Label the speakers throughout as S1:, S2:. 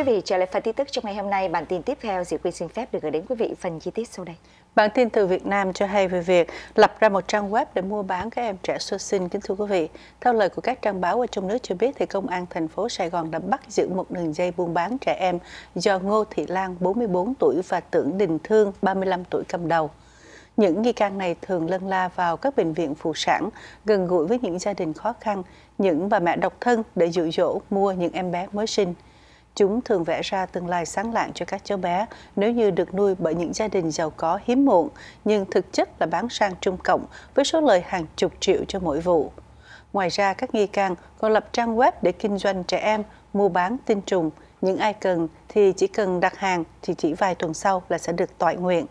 S1: quý vị trở lại phần tin tức trong ngày hôm nay, bản tin tiếp theo Diệu Quy xin phép được gửi đến quý vị phần chi tiết sau đây.
S2: Bản tin từ Việt Nam cho hay về việc lập ra một trang web để mua bán các em trẻ sơ sinh kính thưa quý vị. Theo lời của các trang báo ở trong nước cho biết thì công an thành phố Sài Gòn đã bắt giữ một đường dây buôn bán trẻ em do Ngô Thị Lan 44 tuổi và Tưởng Đình Thương 35 tuổi cầm đầu. Những nghi can này thường lân la vào các bệnh viện phụ sản, gần gũi với những gia đình khó khăn, những bà mẹ độc thân để dụ dỗ mua những em bé mới sinh. Chúng thường vẽ ra tương lai sáng lạng cho các cháu bé nếu như được nuôi bởi những gia đình giàu có hiếm muộn, nhưng thực chất là bán sang Trung Cộng với số lời hàng chục triệu cho mỗi vụ. Ngoài ra, các nghi can còn lập trang web để kinh doanh trẻ em, mua bán tinh trùng. Những ai cần thì chỉ cần đặt hàng thì chỉ vài tuần sau là sẽ được toại nguyện.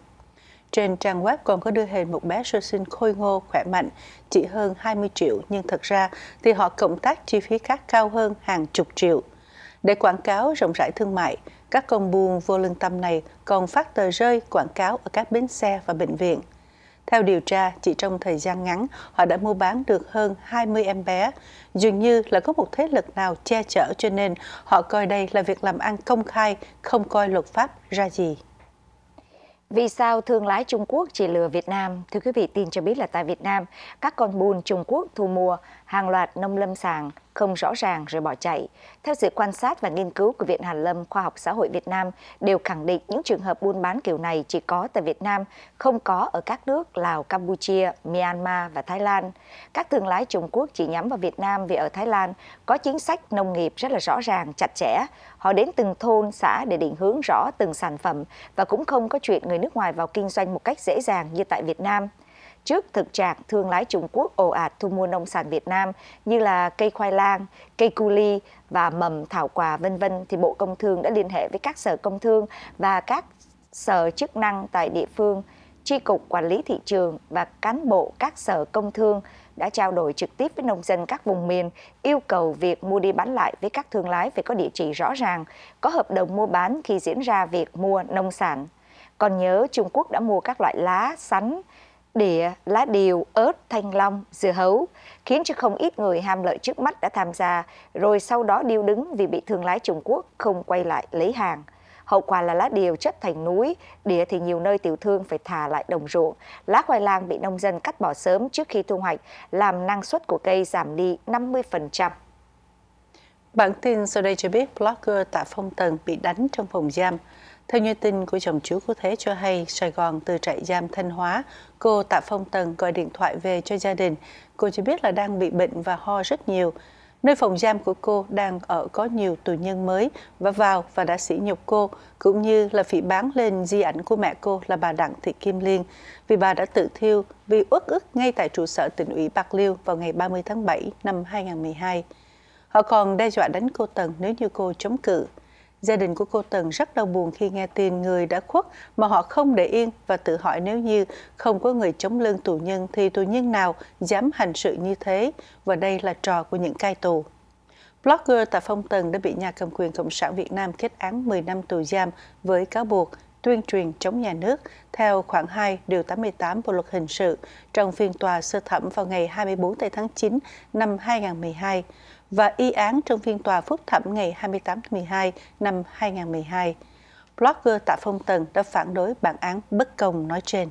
S2: Trên trang web còn có đưa hình một bé sơ sinh khôi ngô, khỏe mạnh, chỉ hơn 20 triệu nhưng thật ra thì họ cộng tác chi phí khác cao hơn hàng chục triệu. Để quảng cáo rộng rãi thương mại, các con buôn vô lương tâm này còn phát tờ rơi quảng cáo ở các bến xe và bệnh viện. Theo điều tra, chỉ trong thời gian ngắn, họ đã mua bán được hơn 20 em bé. Dường như là có một thế lực nào che chở cho nên họ coi đây là việc làm ăn công khai, không coi luật pháp ra gì.
S1: Vì sao thương lái Trung Quốc chỉ lừa Việt Nam? Thưa quý vị, tin cho biết là tại Việt Nam, các con buôn Trung Quốc thu mua hàng loạt nông lâm sản không rõ ràng rồi bỏ chạy. Theo sự quan sát và nghiên cứu của Viện Hàn Lâm Khoa học Xã hội Việt Nam đều khẳng định những trường hợp buôn bán kiểu này chỉ có tại Việt Nam, không có ở các nước Lào, Campuchia, Myanmar và Thái Lan. Các thương lái Trung Quốc chỉ nhắm vào Việt Nam vì ở Thái Lan có chính sách nông nghiệp rất là rõ ràng, chặt chẽ. Họ đến từng thôn, xã để định hướng rõ từng sản phẩm và cũng không có chuyện người nước ngoài vào kinh doanh một cách dễ dàng như tại Việt Nam trước thực trạng thương lái Trung Quốc ồ ạt thu mua nông sản Việt Nam như là cây khoai lang, cây cu li và mầm thảo quả vân vân thì Bộ Công Thương đã liên hệ với các sở công thương và các sở chức năng tại địa phương, tri cục quản lý thị trường và cán bộ các sở công thương đã trao đổi trực tiếp với nông dân các vùng miền, yêu cầu việc mua đi bán lại với các thương lái phải có địa chỉ rõ ràng, có hợp đồng mua bán khi diễn ra việc mua nông sản. Còn nhớ Trung Quốc đã mua các loại lá, sắn, đĩa, lá điều, ớt, thanh long, dưa hấu, khiến cho không ít người ham lợi trước mắt đã tham gia, rồi sau đó điêu đứng vì bị thương lái Trung Quốc không quay lại lấy hàng. Hậu quả là lá điều chất thành núi, đĩa thì nhiều nơi tiểu thương phải thả lại đồng ruộng. Lá khoai lang bị nông dân cắt bỏ sớm trước khi thu hoạch, làm năng suất của cây giảm đi 50%.
S2: Bản tin sau đây cho biết blogger Tạ Phong Tần bị đánh trong phòng giam. Theo như tin của chồng chú của Thế cho hay, Sài Gòn từ trại giam Thanh Hóa, cô Tạ Phong Tần gọi điện thoại về cho gia đình. Cô chỉ biết là đang bị bệnh và ho rất nhiều. Nơi phòng giam của cô đang ở có nhiều tù nhân mới và vào và đã sỉ nhục cô, cũng như là phỉ bán lên di ảnh của mẹ cô là bà Đặng Thị Kim Liên, vì bà đã tự thiêu vì uất ức ngay tại trụ sở tỉnh ủy Bạc Liêu vào ngày 30 tháng 7 năm 2012. Họ còn đe dọa đánh cô Tần nếu như cô chống cự. Gia đình của cô Tần rất đau buồn khi nghe tin người đã khuất mà họ không để yên và tự hỏi nếu như không có người chống lưng tù nhân thì tù nhân nào dám hành sự như thế và đây là trò của những cai tù. Blogger Tạ Phong Tần đã bị nhà cầm quyền Cộng sản Việt Nam kết án 10 năm tù giam với cáo buộc tuyên truyền chống nhà nước theo khoảng 2 điều 88 Bộ luật hình sự trong phiên tòa sơ thẩm vào ngày 24 tháng 9 năm 2012 và y án trong phiên tòa phúc thẩm ngày 28 tháng 12 năm 2012. Blogger Tạ Phong Tần đã phản đối bản án bất công nói trên.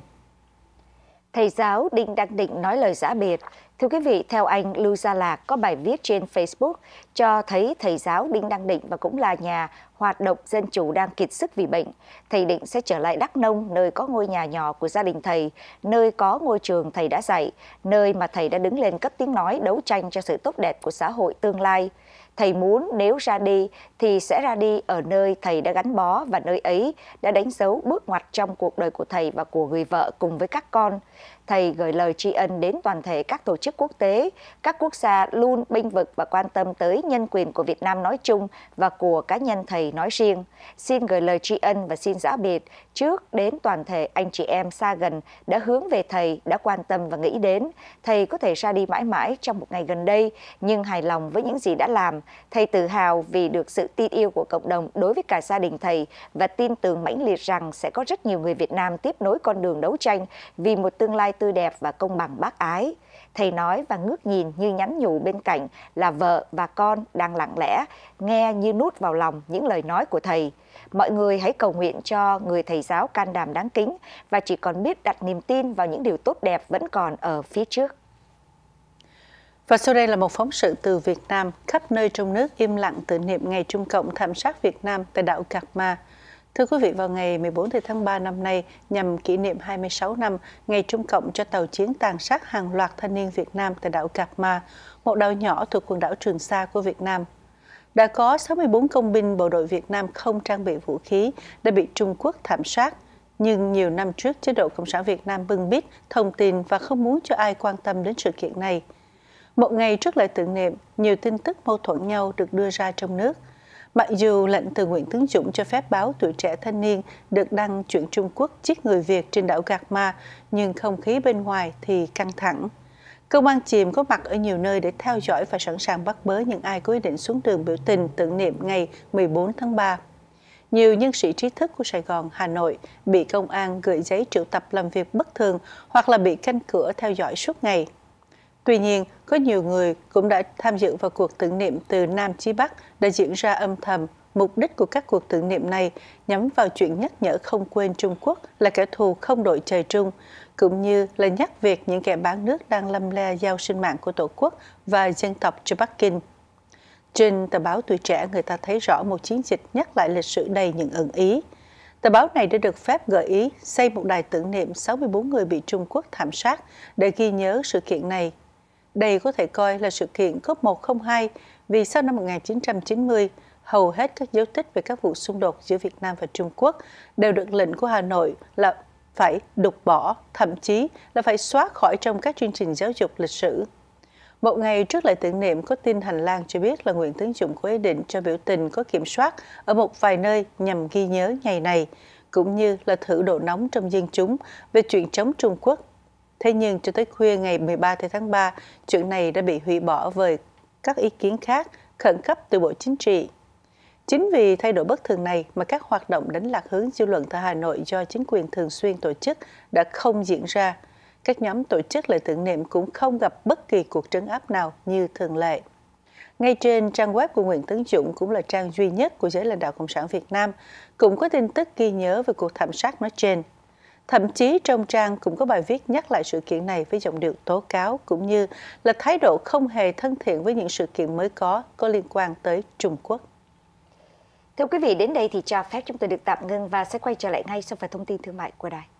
S1: Thầy giáo Đinh Đăng Định nói lời giả biệt. Thưa quý vị, theo anh Lưu Gia Lạc có bài viết trên Facebook cho thấy thầy giáo Đinh Đăng Định và cũng là nhà hoạt động dân chủ đang kiệt sức vì bệnh. Thầy định sẽ trở lại Đắk Nông, nơi có ngôi nhà nhỏ của gia đình thầy, nơi có ngôi trường thầy đã dạy, nơi mà thầy đã đứng lên cất tiếng nói đấu tranh cho sự tốt đẹp của xã hội tương lai. Thầy muốn nếu ra đi thì sẽ ra đi ở nơi thầy đã gắn bó và nơi ấy đã đánh dấu bước ngoặt trong cuộc đời của thầy và của người vợ cùng với các con. Thầy gửi lời tri ân đến toàn thể các tổ chức quốc tế, các quốc gia luôn binh vực và quan tâm tới nhân quyền của Việt Nam nói chung và của cá nhân thầy nói riêng, xin gửi lời tri ân và xin giã biệt trước đến toàn thể anh chị em xa gần đã hướng về Thầy, đã quan tâm và nghĩ đến. Thầy có thể ra đi mãi mãi trong một ngày gần đây, nhưng hài lòng với những gì đã làm. Thầy tự hào vì được sự tin yêu của cộng đồng đối với cả gia đình Thầy và tin tưởng mãnh liệt rằng sẽ có rất nhiều người Việt Nam tiếp nối con đường đấu tranh vì một tương lai tươi đẹp và công bằng bác ái. Thầy nói và ngước nhìn như nhắn nhủ bên cạnh là vợ và con đang lặng lẽ, nghe như nút vào lòng những lời nói của thầy. Mọi người hãy cầu nguyện cho người thầy giáo can đảm đáng kính và chỉ còn biết đặt niềm tin vào những điều tốt đẹp vẫn còn ở phía trước. Và sau đây là một phóng sự từ Việt Nam, khắp nơi trong nước
S2: im lặng tưởng niệm ngày Trung Cộng thảm sát Việt Nam tại đảo Cạc Ma. Thưa quý vị, vào ngày 14 tháng 3 năm nay, nhằm kỷ niệm 26 năm ngày Trung Cộng cho tàu chiến tàn sát hàng loạt thanh niên Việt Nam tại đảo Cạc Ma, một đảo nhỏ thuộc quần đảo Trường Sa của Việt Nam. Đã có 64 công binh bộ đội Việt Nam không trang bị vũ khí đã bị Trung Quốc thảm sát. Nhưng nhiều năm trước, chế độ Cộng sản Việt Nam bưng bít, thông tin và không muốn cho ai quan tâm đến sự kiện này. Một ngày trước lễ tưởng niệm, nhiều tin tức mâu thuẫn nhau được đưa ra trong nước – Mặc dù lệnh từ Nguyễn tướng Dũng cho phép báo tuổi trẻ thanh niên được đăng chuyện Trung Quốc giết người Việt trên đảo Gạc Ma, nhưng không khí bên ngoài thì căng thẳng. Công an chìm có mặt ở nhiều nơi để theo dõi và sẵn sàng bắt bớ những ai có ý định xuống đường biểu tình tưởng niệm ngày 14 tháng 3. Nhiều nhân sĩ trí thức của Sài Gòn, Hà Nội bị công an gửi giấy triệu tập làm việc bất thường hoặc là bị canh cửa theo dõi suốt ngày – Tuy nhiên, có nhiều người cũng đã tham dự vào cuộc tưởng niệm từ Nam chí Bắc đã diễn ra âm thầm. Mục đích của các cuộc tưởng niệm này nhắm vào chuyện nhắc nhở không quên Trung Quốc là kẻ thù không đội trời chung, cũng như là nhắc việc những kẻ bán nước đang lâm le giao sinh mạng của Tổ quốc và dân tộc cho Bắc Kinh. Trên tờ báo Tuổi Trẻ, người ta thấy rõ một chiến dịch nhắc lại lịch sử đầy những ẩn ý. Tờ báo này đã được phép gợi ý xây một đài tưởng niệm 64 người bị Trung Quốc thảm sát để ghi nhớ sự kiện này đây có thể coi là sự kiện COP102 vì sau năm 1990, hầu hết các dấu tích về các vụ xung đột giữa Việt Nam và Trung Quốc đều được lệnh của Hà Nội là phải đục bỏ, thậm chí là phải xóa khỏi trong các chương trình giáo dục lịch sử. Một ngày trước lễ tưởng niệm có tin hành lang cho biết là Nguyễn Tấn Dũng có ý định cho biểu tình có kiểm soát ở một vài nơi nhằm ghi nhớ ngày này, cũng như là thử độ nóng trong dân chúng về chuyện chống Trung Quốc Thế nhưng cho tới khuya ngày 13 tháng 3, chuyện này đã bị hủy bỏ với các ý kiến khác khẩn cấp từ Bộ Chính trị. Chính vì thay đổi bất thường này mà các hoạt động đánh lạc hướng dư luận tại Hà Nội do chính quyền thường xuyên tổ chức đã không diễn ra. Các nhóm tổ chức lễ tưởng niệm cũng không gặp bất kỳ cuộc trấn áp nào như thường lệ. Ngay trên trang web của Nguyễn Tấn Dũng cũng là trang duy nhất của giới lãnh đạo Cộng sản Việt Nam, cũng có tin tức ghi nhớ về cuộc thảm sát nói trên. Thậm chí trong trang cũng có bài viết nhắc lại sự kiện này với giọng điệu tố cáo cũng như là thái độ không hề thân thiện với những sự kiện mới có có liên quan tới
S1: Trung Quốc. Thưa quý vị, đến đây thì cho phép chúng tôi được tạm ngưng và sẽ quay trở lại ngay sau phần thông tin thương mại của đài.